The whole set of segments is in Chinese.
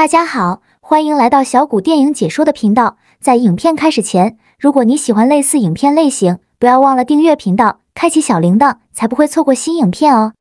大家好，欢迎来到小谷电影解说的频道。在影片开始前，如果你喜欢类似影片类型，不要忘了订阅频道，开启小铃铛，才不会错过新影片哦。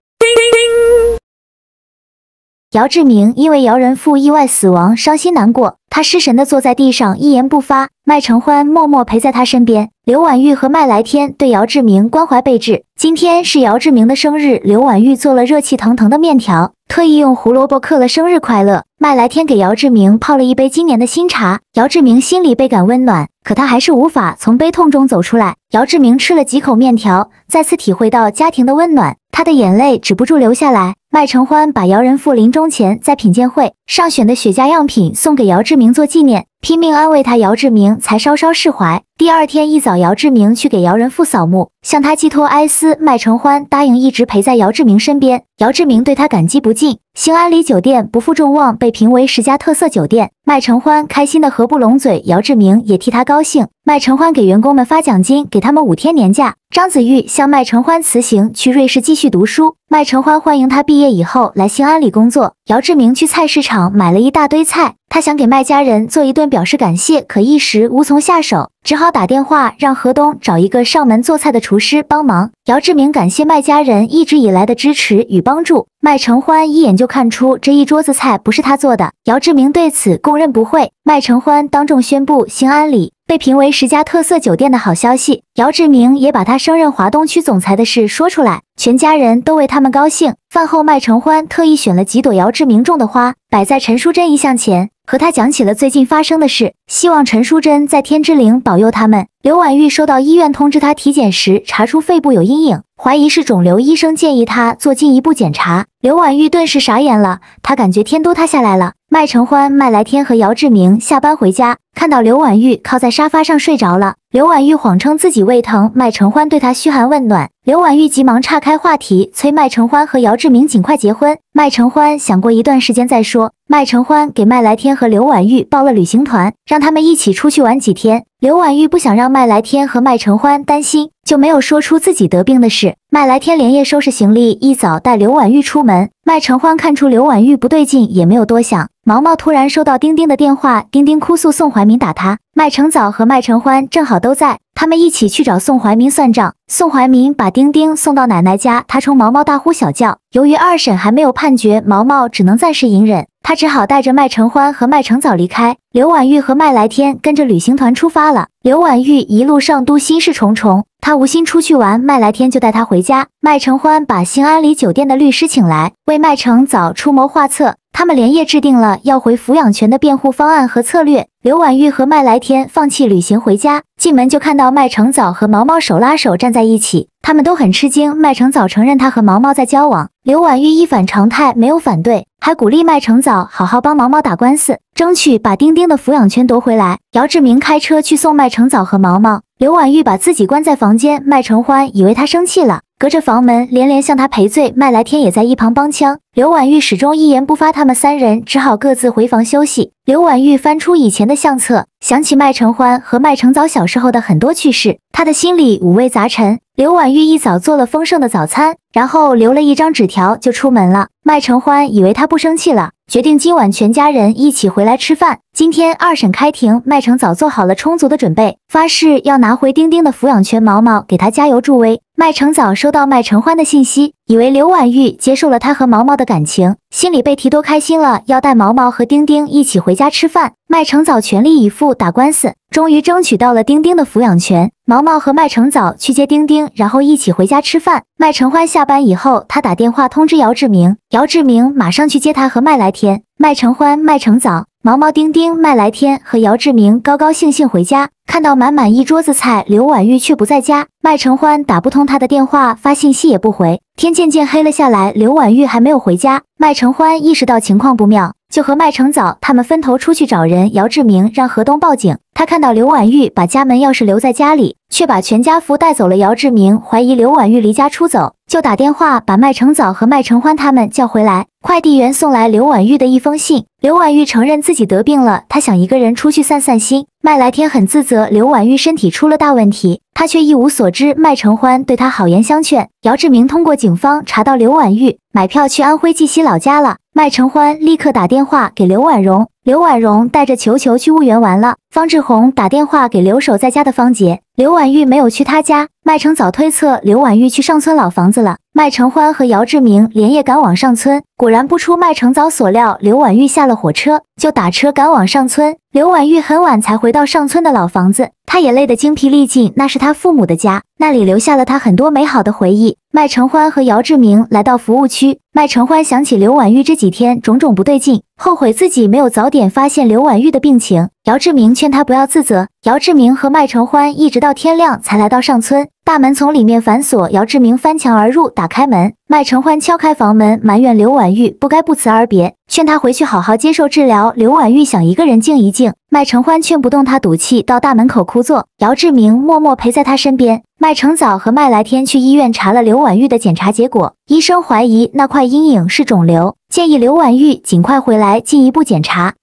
姚志明因为姚仁富意外死亡，伤心难过。他失神地坐在地上，一言不发。麦承欢默默陪在他身边。刘婉玉和麦来天对姚志明关怀备至。今天是姚志明的生日，刘婉玉做了热气腾腾的面条，特意用胡萝卜刻了“生日快乐”。麦来天给姚志明泡了一杯今年的新茶。姚志明心里倍感温暖，可他还是无法从悲痛中走出来。姚志明吃了几口面条，再次体会到家庭的温暖，他的眼泪止不住流下来。麦承欢把姚仁富临终前在品鉴会上选的雪茄样品送给姚志明做纪念。拼命安慰他，姚志明才稍稍释怀。第二天一早，姚志明去给姚仁富扫墓，向他寄托哀思。麦承欢答应一直陪在姚志明身边，姚志明对他感激不尽。兴安里酒店不负众望，被评为十佳特色酒店。麦承欢开心的合不拢嘴，姚志明也替他高兴。麦承欢给员工们发奖金，给他们五天年假。张子玉向麦承欢辞行，去瑞士继续读书。麦承欢欢迎他毕业以后来兴安里工作。姚志明去菜市场买了一大堆菜，他想给卖家人做一顿表示感谢，可一时无从下手，只好打电话让何东找一个上门做菜的厨师帮忙。姚志明感谢卖家人一直以来的支持与帮助。麦承欢一眼就看出这一桌子菜不是他做的，姚志明对此供认不讳。麦承欢当众宣布心安理，被评为十佳特色酒店的好消息，姚志明也把他升任华东区总裁的事说出来，全家人都为他们高兴。饭后，麦承欢特意选了几朵姚志明种的花摆在陈淑贞遗像前，和他讲起了最近发生的事，希望陈淑贞在天之灵保佑他们。刘婉玉收到医院通知，她体检时查出肺部有阴影，怀疑是肿瘤，医生建议她做进一步检查。刘婉玉顿时傻眼了，她感觉天都塌下来了。麦承欢、麦来天和姚志明下班回家。看到刘婉玉靠在沙发上睡着了，刘婉玉谎称自己胃疼，麦承欢对她嘘寒问暖，刘婉玉急忙岔开话题，催麦承欢和姚志明尽快结婚。麦承欢想过一段时间再说。麦承欢给麦来天和刘婉玉报了旅行团，让他们一起出去玩几天。刘婉玉不想让麦来天和麦承欢担心，就没有说出自己得病的事。麦来天连夜收拾行李，一早带刘婉玉出门。麦承欢看出刘婉玉不对劲，也没有多想。毛毛突然收到丁丁的电话，丁丁哭诉宋怀。明打他，麦成早和麦成欢正好都在，他们一起去找宋怀民算账。宋怀民把丁丁送到奶奶家，他冲毛毛大呼小叫。由于二审还没有判决，毛毛只能暂时隐忍，他只好带着麦成欢和麦成早离开。刘婉玉和麦来天跟着旅行团出发了。刘婉玉一路上都心事重重，她无心出去玩，麦来天就带她回家。麦成欢把新安里酒店的律师请来，为麦成早出谋划策。他们连夜制定了要回抚养权的辩护方案和策略。刘婉玉和麦来天放弃旅行回家，进门就看到麦成早和毛毛手拉手站在一起，他们都很吃惊。麦成早承认他和毛毛在交往。刘婉玉一反常态没有反对，还鼓励麦成早好好帮毛毛打官司，争取把丁丁的抚养权夺回来。姚志明开车去送麦成早和毛毛。刘婉玉把自己关在房间，麦承欢以为他生气了，隔着房门连连向他赔罪。麦来天也在一旁帮腔。刘婉玉始终一言不发，他们三人只好各自回房休息。刘婉玉翻出以前的相册，想起麦承欢和麦承早小时候的很多趣事，他的心里五味杂陈。刘婉玉一早做了丰盛的早餐。然后留了一张纸条就出门了。麦承欢以为他不生气了，决定今晚全家人一起回来吃饭。今天二审开庭，麦承早做好了充足的准备，发誓要拿回丁丁的抚养权。毛毛给他加油助威。麦承早收到麦承欢的信息，以为刘婉玉接受了他和毛毛的感情，心里被提多开心了，要带毛毛和丁丁一起回家吃饭。麦承早全力以赴打官司，终于争取到了丁丁的抚养权。毛毛和麦承早去接丁丁，然后一起回家吃饭。麦承欢笑。下班以后，他打电话通知姚志明，姚志明马上去接他和麦来天、麦承欢、麦成早、毛毛、丁丁、麦来天和姚志明高高兴兴回家，看到满满一桌子菜，刘婉玉却不在家，麦承欢打不通他的电话，发信息也不回，天渐渐黑了下来，刘婉玉还没有回家，麦承欢意识到情况不妙。就和麦成早他们分头出去找人。姚志明让何东报警。他看到刘婉玉把家门钥匙留在家里，却把全家福带走了。姚志明怀疑刘婉玉离家出走，就打电话把麦成早和麦成欢他们叫回来。快递员送来刘婉玉的一封信，刘婉玉承认自己得病了，她想一个人出去散散心。麦来天很自责，刘婉玉身体出了大问题，他却一无所知。麦承欢对他好言相劝。姚志明通过警方查到刘婉玉买票去安徽绩溪老家了，麦承欢立刻打电话给刘婉容，刘婉容带着球球去婺源玩了。方志宏打电话给留守在家的方杰，刘婉玉没有去他家。麦成早推测刘婉玉去上村老房子了，麦成欢和姚志明连夜赶往上村。果然不出麦成早所料，刘婉玉下了火车就打车赶往上村。刘婉玉很晚才回到上村的老房子，她也累得精疲力尽。那是她父母的家，那里留下了她很多美好的回忆。麦成欢和姚志明来到服务区，麦成欢想起刘婉玉这几天种种不对劲，后悔自己没有早点发现刘婉玉的病情。姚志明劝他不要自责。姚志明和麦承欢一直到天亮才来到上村大门，从里面反锁。姚志明翻墙而入，打开门。麦承欢敲开房门，埋怨刘婉玉不该不辞而别，劝他回去好好接受治疗。刘婉玉想一个人静一静。麦承欢劝不动他，赌气到大门口哭坐。姚志明默默陪在他身边。麦承早和麦来天去医院查了刘婉玉的检查结果，医生怀疑那块阴影是肿瘤，建议刘婉玉尽快回来进一步检查。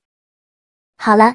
好了。